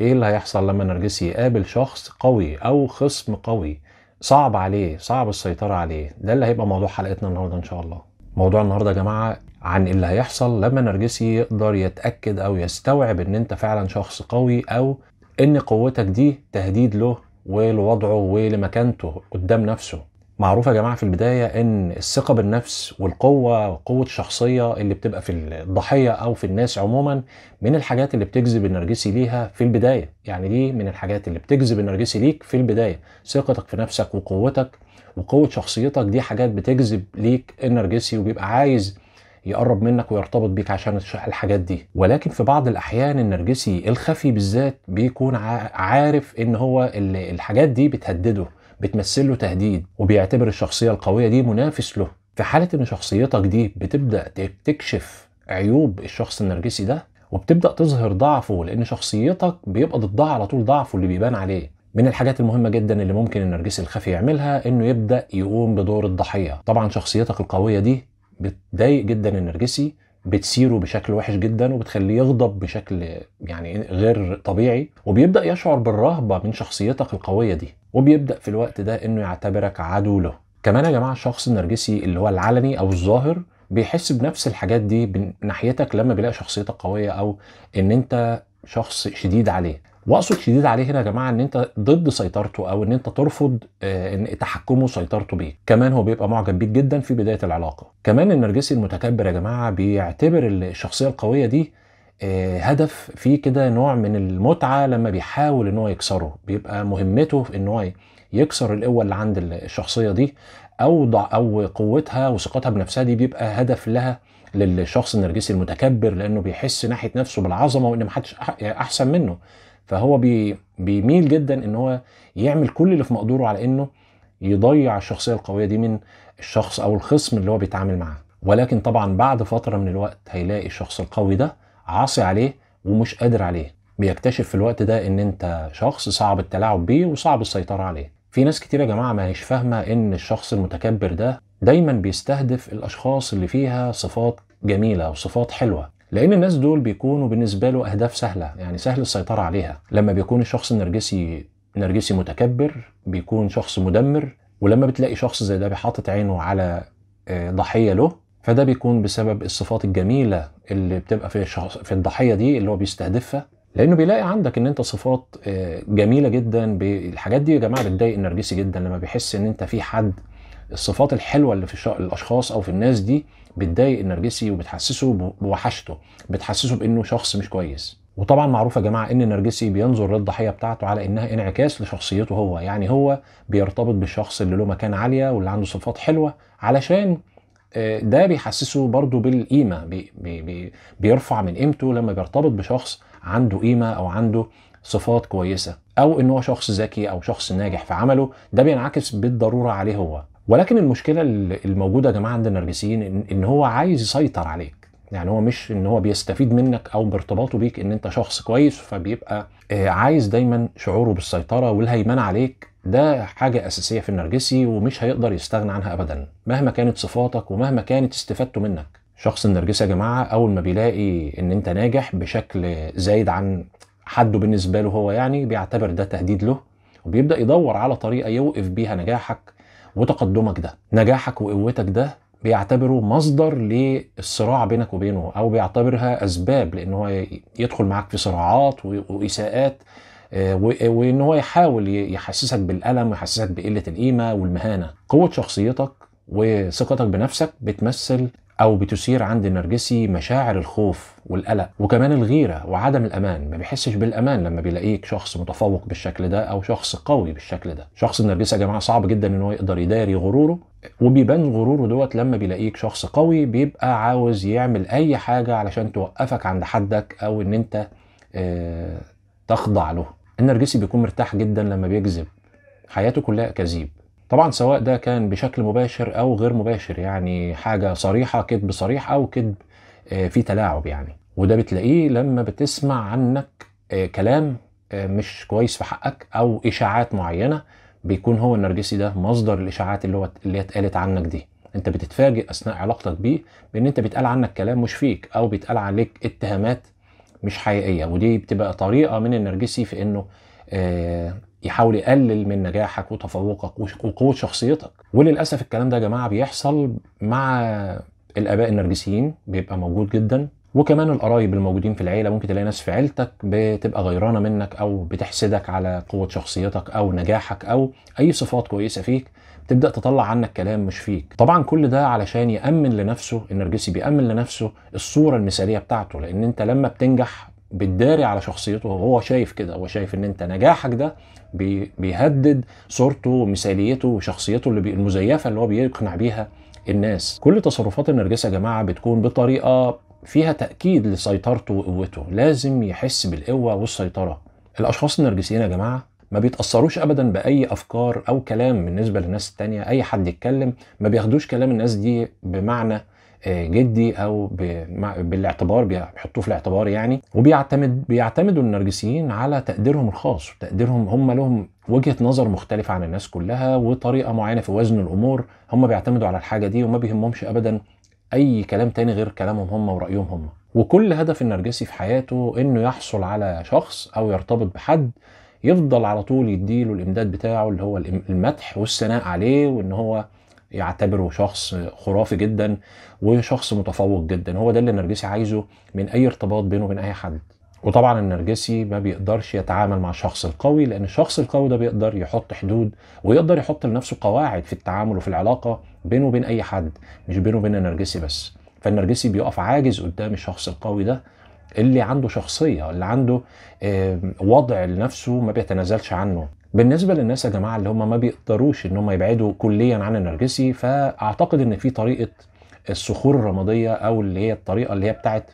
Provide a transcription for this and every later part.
ايه اللي هيحصل لما نرجسي يقابل شخص قوي او خصم قوي صعب عليه صعب السيطرة عليه ده اللي هيبقى موضوع حلقتنا النهاردة ان شاء الله موضوع النهاردة يا جماعة عن اللي هيحصل لما نرجسي يقدر يتأكد او يستوعب ان انت فعلا شخص قوي او ان قوتك دي تهديد له ولوضعه ولمكانته قدام نفسه معروف يا جماعه في البدايه ان الثقه بالنفس والقوه وقوه الشخصيه اللي بتبقى في الضحيه او في الناس عموما من الحاجات اللي بتجذب النرجسي ليها في البدايه يعني دي من الحاجات اللي بتجذب النرجسي ليك في البدايه ثقتك في نفسك وقوتك وقوه شخصيتك دي حاجات بتجذب ليك النرجسي وبيبقى عايز يقرب منك ويرتبط بيك عشان الحاجات دي ولكن في بعض الاحيان النرجسي الخفي بالذات بيكون عارف ان هو الحاجات دي بتهدده بتمثل له تهديد وبيعتبر الشخصيه القويه دي منافس له في حاله ان شخصيتك دي بتبدا تكشف عيوب الشخص النرجسي ده وبتبدا تظهر ضعفه لان شخصيتك بيبقى ضدها على طول ضعفه اللي بيبان عليه من الحاجات المهمة جدا اللي ممكن النرجسي الخفي يعملها انه يبدأ يقوم بدور الضحية طبعا شخصيتك القوية دي بتضايق جدا النرجسي بتسيره بشكل وحش جدا وبتخليه يغضب بشكل يعني غير طبيعي وبيبدا يشعر بالرهبه من شخصيتك القويه دي وبيبدا في الوقت ده انه يعتبرك عدو له كمان يا جماعه الشخص النرجسي اللي هو العلني او الظاهر بيحس بنفس الحاجات دي من ناحيتك لما بيلاقي شخصيتك قويه او ان انت شخص شديد عليه واقصد شديد عليه هنا يا جماعه ان انت ضد سيطرته او ان انت ترفض آه، ان تحكمه وسيطرته بيك كمان هو بيبقى معجب بيك جدا في بدايه العلاقه كمان النرجسي المتكبر يا جماعه بيعتبر الشخصيه القويه دي آه، هدف فيه كده نوع من المتعه لما بيحاول ان هو يكسره بيبقى مهمته ان هو يكسر القوه اللي عند الشخصيه دي او ضع او قوتها وثقتها بنفسها دي بيبقى هدف لها للشخص النرجسي المتكبر لانه بيحس ناحيه نفسه بالعظمه وان محدش احسن منه فهو بي بيميل جدا ان هو يعمل كل اللي في مقدوره على انه يضيع الشخصيه القويه دي من الشخص او الخصم اللي هو بيتعامل معاه ولكن طبعا بعد فتره من الوقت هيلاقي الشخص القوي ده عاصي عليه ومش قادر عليه بيكتشف في الوقت ده ان انت شخص صعب التلاعب بيه وصعب السيطرة عليه في ناس كتير يا جماعة ما هيش فاهمة ان الشخص المتكبر ده دايما بيستهدف الاشخاص اللي فيها صفات جميلة وصفات حلوة لان الناس دول بيكونوا بالنسبة له اهداف سهلة يعني سهل السيطرة عليها لما بيكون الشخص النرجسي نرجسي متكبر بيكون شخص مدمر ولما بتلاقي شخص زي ده بيحاطط عينه على آه، ضحية له فده بيكون بسبب الصفات الجميله اللي بتبقى في الشخص في الضحيه دي اللي هو بيستهدفها لانه بيلاقي عندك ان انت صفات آه، جميله جدا الحاجات دي يا جماعه بتضايق النرجسي جدا لما بيحس ان انت في حد الصفات الحلوه اللي في الاشخاص او في الناس دي بتضايق النرجسي وبتحسسه بوحشته بتحسسه بانه شخص مش كويس وطبعا معروف يا جماعه ان النرجسي بينظر للضحيه بتاعته على انها انعكاس لشخصيته هو يعني هو بيرتبط بالشخص اللي له مكانه عاليه واللي عنده صفات حلوه علشان آه، ده بيحسسه برضه بالقيمه بي بي بيرفع من قيمته لما بيرتبط بشخص عنده قيمه او عنده صفات كويسه او ان هو شخص ذكي او شخص ناجح في عمله ده بينعكس بالضروره عليه هو ولكن المشكله الموجوده يا جماعه عند النرجسيين ان هو عايز يسيطر عليك يعني هو مش ان هو بيستفيد منك او بارتباطه بيك ان انت شخص كويس فبيبقى آه، عايز دايما شعوره بالسيطره والهيمنه عليك ده حاجة أساسية في النرجسي ومش هيقدر يستغنى عنها أبدا مهما كانت صفاتك ومهما كانت استفادته منك شخص النرجسي يا جماعة أول ما بيلاقي إن أنت ناجح بشكل زايد عن حده بالنسبة له هو يعني بيعتبر ده تهديد له وبيبدأ يدور على طريقة يوقف بيها نجاحك وتقدمك ده نجاحك وقوتك ده بيعتبره مصدر للصراع بينك وبينه او بيعتبرها اسباب لان هو يدخل معاك في صراعات واساءات آه، آه، وان هو يحاول يحسسك بالالم ويحسسك بقله القيمه والمهانه قوه شخصيتك وثقتك بنفسك بتمثل او بتثير عند النرجسي مشاعر الخوف والقلق وكمان الغيره وعدم الامان ما بيحسش بالامان لما بيلاقيك شخص متفوق بالشكل ده او شخص قوي بالشكل ده شخص النرجسي يا جماعه صعب جدا ان هو يقدر يداري غروره وبيبان غروره دوت لما بيلاقيك شخص قوي بيبقى عاوز يعمل اي حاجه علشان توقفك عند حدك او ان انت آه، تخضع له النرجسي بيكون مرتاح جدا لما بيكذب حياته كلها اكاذيب طبعا سواء ده كان بشكل مباشر او غير مباشر يعني حاجه صريحه كذب صريح او كذب آه، في تلاعب يعني وده بتلاقيه لما بتسمع عنك آه، كلام آه، مش كويس في حقك او اشاعات معينه بيكون هو النرجسي ده مصدر الاشاعات اللي هو اللي اتقالت عنك دي انت بتتفاجئ اثناء علاقتك بيه بان انت بيتقال عنك كلام مش فيك او بيتقال عليك اتهامات مش حقيقيه ودي بتبقى طريقه من النرجسي في انه آه، يحاول يقلل من نجاحك وتفوقك وقوه شخصيتك وللاسف الكلام ده يا جماعه بيحصل مع الاباء النرجسيين بيبقى موجود جدا وكمان القرايب الموجودين في العيله ممكن تلاقي ناس في عيلتك بتبقى غيرانه منك او بتحسدك على قوه شخصيتك او نجاحك او اي صفات كويسه فيك تبدا تطلع عنك كلام مش فيك طبعا كل ده علشان يامن لنفسه النرجسي بيامن لنفسه الصوره المثاليه بتاعته لان انت لما بتنجح بتداري على شخصيته وهو شايف كده هو شايف ان انت نجاحك ده بيهدد صورته ومثاليته وشخصيته اللي المزيفه اللي هو بيقنع بيها الناس كل تصرفات النرجسي يا جماعه بتكون بطريقه فيها تاكيد لسيطرته وقوته لازم يحس بالقوه والسيطره الاشخاص النرجسيين يا جماعه ما بيتأثروش أبدا بأي أفكار أو كلام بالنسبة للناس التانية أي حد يتكلم ما بياخدوش كلام الناس دي بمعنى آه، جدي او بالاعتبار بيحطوه في الاعتبار يعني وبيعتمد بيعتمدوا النرجسيين على تقديرهم الخاص وتقديرهم هم لهم وجهه نظر مختلفه عن الناس كلها وطريقه معينه في وزن الامور هم بيعتمدوا على الحاجه دي وما بيهمهمش ابدا اي كلام تاني غير كلامهم هم ورايهم هم وكل هدف النرجسي في حياته انه يحصل على شخص او يرتبط بحد يفضل على طول يديله الامداد بتاعه اللي هو المدح والثناء عليه وان هو يعتبره شخص خرافي جدا وشخص متفوق جدا هو ده اللي النرجسي عايزه من اي ارتباط بينه وبين اي حد وطبعا النرجسي ما بيقدرش يتعامل مع الشخص القوي لان الشخص القوي ده بيقدر يحط حدود ويقدر يحط لنفسه قواعد في التعامل وفي العلاقه بينه وبين اي حد مش بينه وبين النرجسي بس فالنرجسي بيقف عاجز قدام الشخص القوي ده اللي عنده شخصيه اللي عنده وضع لنفسه ما بيتنازلش عنه بالنسبه للناس يا جماعه اللي هم ما بيقدروش ان هم يبعدوا كليا عن النرجسي فاعتقد ان في طريقه الصخور الرماديه او اللي هي الطريقه اللي هي بتاعت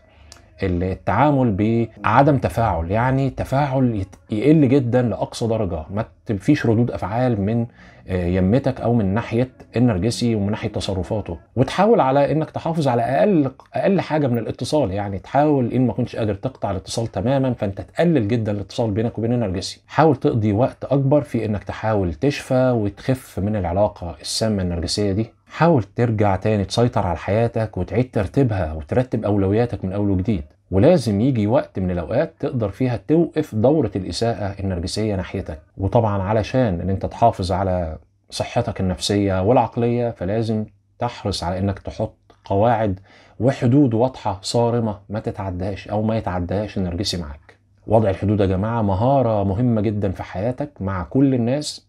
التعامل بعدم تفاعل يعني تفاعل يقل جدا لاقصى درجه ما فيش ردود افعال من آه، يمتك او من ناحيه النرجسي ومن ناحيه تصرفاته وتحاول على انك تحافظ على اقل اقل حاجه من الاتصال يعني تحاول ان ما كنتش قادر تقطع الاتصال تماما فانت تقلل جدا الاتصال بينك وبين النرجسي حاول تقضي وقت اكبر في انك تحاول تشفى وتخف من العلاقه السامه النرجسيه دي حاول ترجع تاني تسيطر على حياتك وتعيد ترتيبها وترتب اولوياتك من اول وجديد ولازم يجي وقت من الاوقات تقدر فيها توقف دوره الاساءه النرجسيه ناحيتك وطبعا علشان ان انت تحافظ على صحتك النفسيه والعقليه فلازم تحرص على انك تحط قواعد وحدود واضحه صارمه ما تتعداش او ما يتعداش النرجسي معاك وضع الحدود يا جماعه مهاره مهمه جدا في حياتك مع كل الناس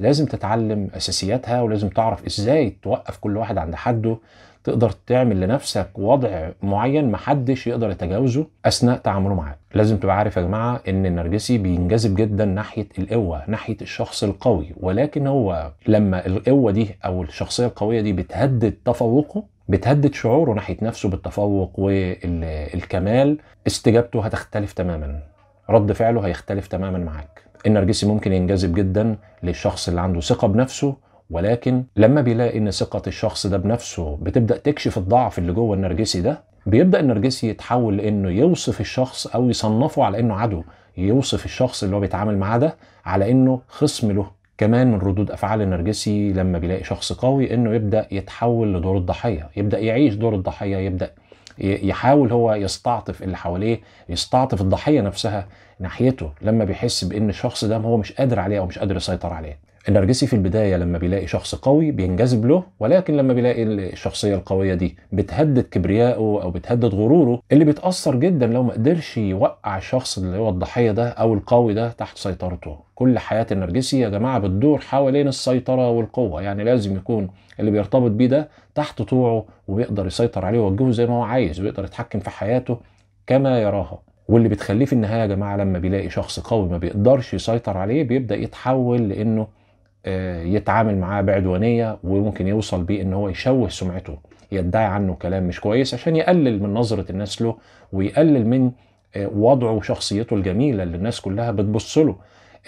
لازم تتعلم اساسياتها ولازم تعرف ازاي توقف كل واحد عند حده تقدر تعمل لنفسك وضع معين محدش يقدر يتجاوزه اثناء تعامله معاك لازم تبقى عارف يا جماعه ان النرجسي بينجذب جدا ناحيه القوه ناحيه الشخص القوي ولكن هو لما القوه دي او الشخصيه القويه دي بتهدد تفوقه بتهدد شعوره ناحيه نفسه بالتفوق والكمال استجابته هتختلف تماما رد فعله هيختلف تماما معاك النرجسي ممكن ينجذب جدا للشخص اللي عنده ثقه بنفسه ولكن لما بيلاقي ان ثقه الشخص ده بنفسه بتبدا تكشف الضعف اللي جوه النرجسي ده بيبدا النرجسي يتحول لانه يوصف الشخص او يصنفه على انه عدو يوصف الشخص اللي هو بيتعامل معاه ده على انه خصم له كمان من ردود افعال النرجسي لما بيلاقي شخص قوي انه يبدا يتحول لدور الضحيه يبدا يعيش دور الضحيه يبدا يحاول هو يستعطف اللي حواليه يستعطف الضحيه نفسها ناحيته لما بيحس بان الشخص ده هو مش قادر عليه او مش قادر يسيطر عليه النرجسي في البداية لما بيلاقي شخص قوي بينجذب له ولكن لما بيلاقي الشخصية القوية دي بتهدد كبريائه أو بتهدد غروره اللي بيتأثر جدا لو ما قدرش يوقع الشخص اللي هو الضحية ده أو القوي ده تحت سيطرته كل حياة النرجسي يا جماعة بتدور حوالين السيطرة والقوة يعني لازم يكون اللي بيرتبط بيه ده تحت طوعه وبيقدر يسيطر عليه ويوجهه زي ما هو عايز ويقدر يتحكم في حياته كما يراها واللي بتخليه في النهاية يا جماعة لما بيلاقي شخص قوي ما بيقدرش يسيطر عليه بيبدأ يتحول لأنه يتعامل معاه بعدوانيه وممكن يوصل بيه ان هو يشوه سمعته يدعي عنه كلام مش كويس عشان يقلل من نظره الناس له ويقلل من آه، وضعه وشخصيته الجميله اللي الناس كلها بتبص له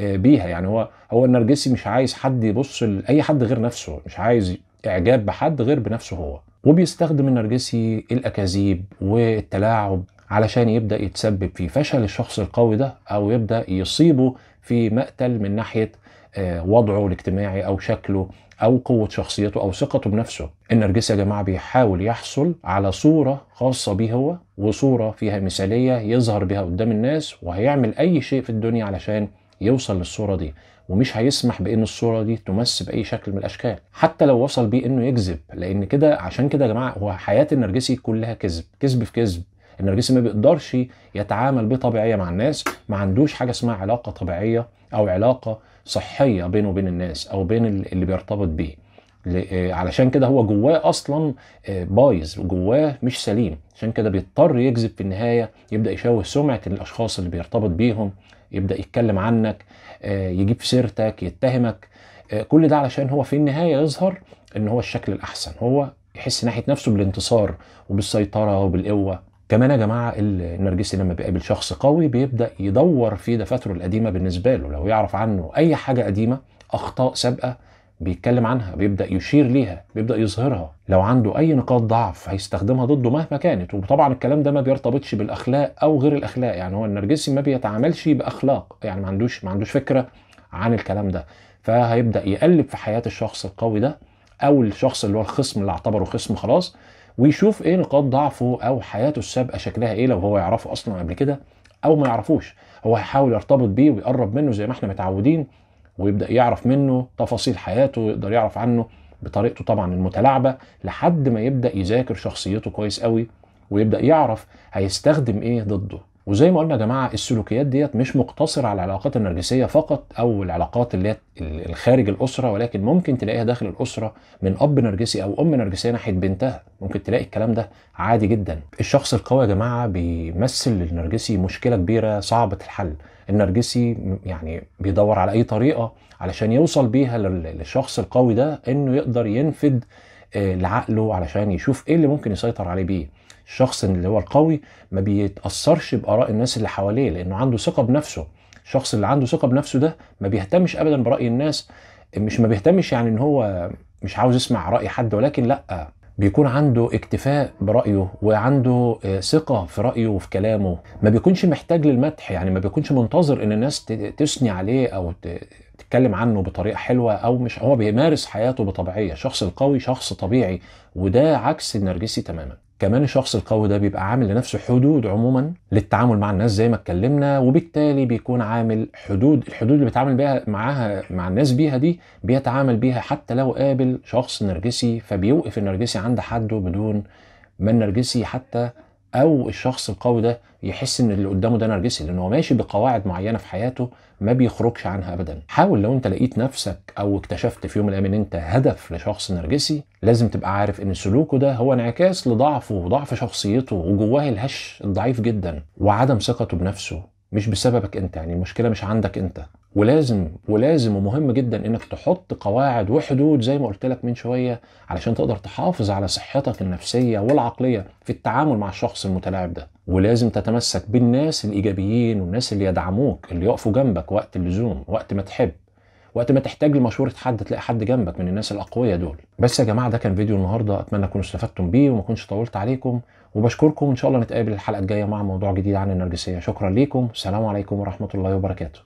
آه، بيها يعني هو هو النرجسي مش عايز حد يبص لاي حد غير نفسه مش عايز اعجاب بحد غير بنفسه هو وبيستخدم النرجسي الاكاذيب والتلاعب علشان يبدا يتسبب في فشل الشخص القوي ده او يبدا يصيبه في مقتل من ناحيه آه، وضعه الاجتماعي او شكله او قوه شخصيته او ثقته بنفسه النرجسي يا جماعه بيحاول يحصل على صوره خاصه بيه هو وصوره فيها مثاليه يظهر بها قدام الناس وهيعمل اي شيء في الدنيا علشان يوصل للصوره دي ومش هيسمح بان الصوره دي تمس باي شكل من الاشكال حتى لو وصل بيه انه يكذب لان كده عشان كده يا جماعه هو حياه النرجسي كلها كذب كذب في كذب النرجسي ما بيقدرش يتعامل بطبيعيه مع الناس ما عندوش حاجه اسمها علاقه طبيعيه او علاقه صحيه بينه وبين الناس او بين اللي بيرتبط بيه آه، علشان كده هو جواه اصلا آه، بايظ جواه مش سليم عشان كده بيضطر يكذب في النهايه يبدا يشوه سمعه الاشخاص اللي بيرتبط بيهم يبدا يتكلم عنك آه، يجيب سيرتك يتهمك كل ده علشان هو في النهايه يظهر ان هو الشكل الاحسن هو يحس ناحيه نفسه بالانتصار وبالسيطره وبالقوه كمان يا جماعه النرجسي لما بيقابل شخص قوي بيبدا يدور في دفاتره القديمه بالنسبه له لو يعرف عنه اي حاجه قديمه اخطاء سابقه بيتكلم عنها بيبدا يشير ليها بيبدا يظهرها لو عنده اي نقاط ضعف هيستخدمها ضده مهما كانت وطبعا الكلام ده ما بيرتبطش بالاخلاق او غير الاخلاق يعني هو النرجسي ما بيتعاملش باخلاق يعني ما عندوش ما عندوش فكره عن الكلام ده فهيبدا يقلب في حياه الشخص القوي ده او الشخص اللي هو الخصم اللي اعتبره خصم خلاص ويشوف ايه نقاط ضعفه او حياته السابقه شكلها ايه لو هو يعرفه اصلا قبل كده او ما يعرفوش هو هيحاول يرتبط بيه ويقرب منه زي ما احنا متعودين ويبدا يعرف منه تفاصيل حياته ويقدر يعرف عنه بطريقته طبعا المتلاعبه لحد ما يبدا يذاكر شخصيته كويس قوي ويبدا يعرف هيستخدم ايه ضده وزي ما قلنا يا جماعه السلوكيات ديت مش مقتصره على العلاقات النرجسيه فقط او العلاقات اللي هي خارج الاسره ولكن ممكن تلاقيها داخل الاسره من اب نرجسي او ام نرجسيه ناحيه بنتها ممكن تلاقي الكلام ده عادي جدا الشخص القوي يا جماعه بيمثل للنرجسي مشكله كبيره صعبه الحل النرجسي يعني بيدور على اي طريقه علشان يوصل بيها للشخص القوي ده انه يقدر ينفذ آه، لعقله علشان يشوف ايه اللي ممكن يسيطر عليه بيه الشخص اللي هو القوي ما بيتاثرش باراء الناس اللي حواليه لانه عنده ثقه بنفسه الشخص اللي عنده ثقه بنفسه ده ما بيهتمش ابدا براي الناس مش ما بيهتمش يعني ان هو مش عاوز يسمع راي حد ولكن لا بيكون عنده اكتفاء برأيه وعنده آه، ثقة في رأيه وفي كلامه ما بيكونش محتاج للمدح يعني ما بيكونش منتظر ان الناس تثني عليه او تتكلم عنه بطريقة حلوة او مش هو بيمارس حياته بطبيعية الشخص القوي شخص طبيعي وده عكس النرجسي تماما كمان الشخص القوي ده بيبقى عامل لنفسه حدود عموما للتعامل مع الناس زي ما اتكلمنا وبالتالي بيكون عامل حدود الحدود اللي بيتعامل بيها معاها مع الناس بيها دي بيتعامل بيها حتى لو قابل شخص نرجسي فبيوقف النرجسي عند حده بدون ما النرجسي حتى او الشخص القوي ده يحس ان اللي قدامه ده نرجسي لان هو ماشي بقواعد معينه في حياته ما بيخرجش عنها ابدا حاول لو انت لقيت نفسك او اكتشفت في يوم من الايام ان انت هدف لشخص نرجسي لازم تبقى عارف ان سلوكه ده هو انعكاس لضعفه وضعف شخصيته وجواه الهش الضعيف جدا وعدم ثقته بنفسه مش بسببك انت يعني المشكله مش عندك انت ولازم ولازم ومهم جدا انك تحط قواعد وحدود زي ما قلت لك من شويه علشان تقدر تحافظ على صحتك النفسيه والعقليه في التعامل مع الشخص المتلاعب ده ولازم تتمسك بالناس الايجابيين والناس اللي يدعموك اللي يقفوا جنبك وقت اللزوم وقت ما تحب وقت ما تحتاج لمشوره حد تلاقي حد جنبك من الناس الاقوياء دول بس يا جماعه ده كان فيديو النهارده اتمنى تكونوا استفدتم بيه وما كنتش طولت عليكم وبشكركم ان شاء الله نتقابل الحلقه الجايه مع موضوع جديد عن النرجسيه شكرا ليكم السلام عليكم ورحمه الله وبركاته